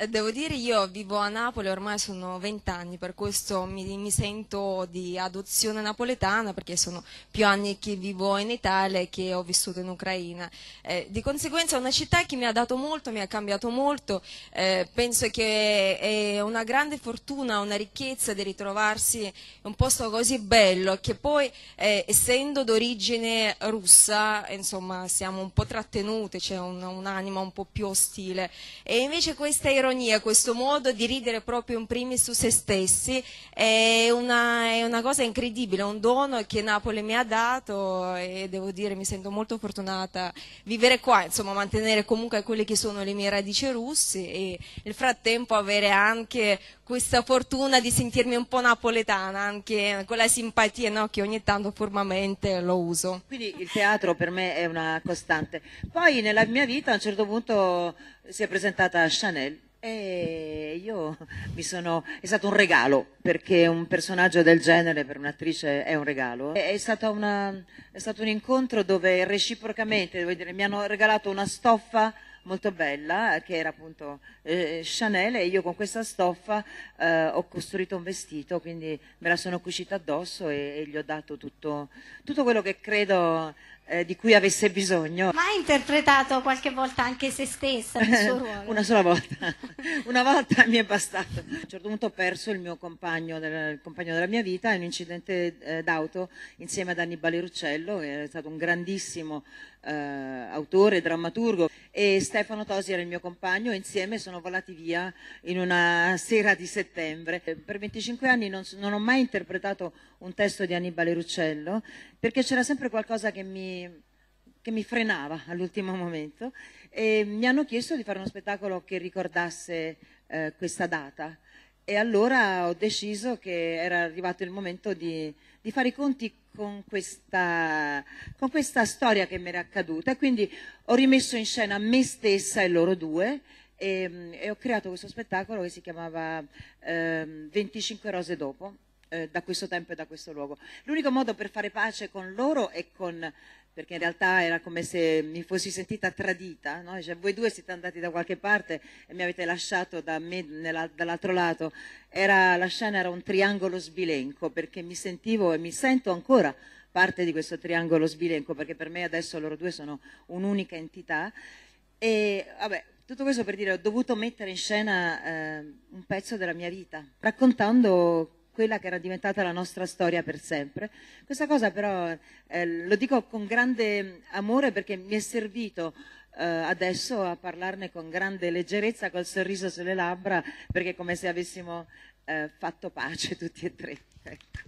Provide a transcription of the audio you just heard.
Eh, devo dire io vivo a Napoli ormai sono vent'anni, per questo mi, mi, sento di adozione napoletana perché sono più anni che vivo in Italia che ho vissuto in Ucraina. Eh, di conseguenza è una città che mi ha dato molto, mi ha cambiato molto, eh, penso che è una grande fortuna, una ricchezza di ritrovarsi in un posto così bello che poi eh, essendo d'origine russa insomma siamo un po' trattenute, c'è cioè un'anima un, un po' più ostile e invece questa ironia ironia, questo modo di ridere proprio in primis su se stessi è una, è una cosa incredibile, è un dono che Napoli mi ha dato e devo dire mi sento molto fortunata vivere qua, insomma mantenere comunque quelle che sono le mie radici russe e nel frattempo avere anche questa fortuna di sentirmi un po' napoletana, anche quella simpatia no, che ogni tanto formamente lo uso. Quindi il teatro per me è una costante. Poi nella mia vita a un certo punto si è presentata a Chanel e io mi sono. è stato un regalo, perché un personaggio del genere per un'attrice è un regalo. È, stato, una, è stato un incontro dove reciprocamente dire, mi hanno regalato una stoffa molto bella, che era appunto eh, Chanel, e io con questa stoffa eh, ho costruito un vestito, quindi me la sono cucita addosso e, e gli ho dato tutto, tutto quello che credo eh, di cui avesse bisogno. Ma ha interpretato qualche volta anche se stessa il suo ruolo? Una sola volta, una volta mi è bastato. A un certo punto ho perso il mio compagno, del, il compagno della mia vita in un incidente eh, d'auto insieme ad Annibale Ruccello, che è stato un grandissimo eh, autore, drammaturgo, e Stefano Tosi era il mio compagno, insieme sono volati via in una sera di settembre. Per 25 anni non, non ho mai interpretato un testo di Annibale Ruccello perché c'era sempre qualcosa che mi che mi frenava all'ultimo momento e mi hanno chiesto di fare uno spettacolo che ricordasse eh, questa data e allora ho deciso che era arrivato il momento di, di fare i conti con questa, con questa, storia che mi era accaduta e quindi ho rimesso in scena me stessa e loro due e, mm, e ho creato questo spettacolo che si chiamava eh, 25 rose dopo eh, da questo tempo e da questo luogo. L'unico modo per fare pace con loro è con perché in realtà era come se mi fossi sentita tradita, no? cioè, voi due siete andati da qualche parte e mi avete lasciato da me, nella, dall'altro lato, era, la scena era un triangolo sbilenco perché mi sentivo e mi sento ancora parte di questo triangolo sbilenco perché per me adesso loro due sono un'unica entità e vabbè, tutto questo per dire ho dovuto mettere in scena eh, un pezzo della mia vita raccontando quella che era diventata la nostra storia per sempre. Questa cosa però eh, lo dico con grande amore perché mi è servito eh, adesso a parlarne con grande leggerezza, col sorriso sulle labbra, perché è come se avessimo eh, fatto pace tutti e tre. Ecco.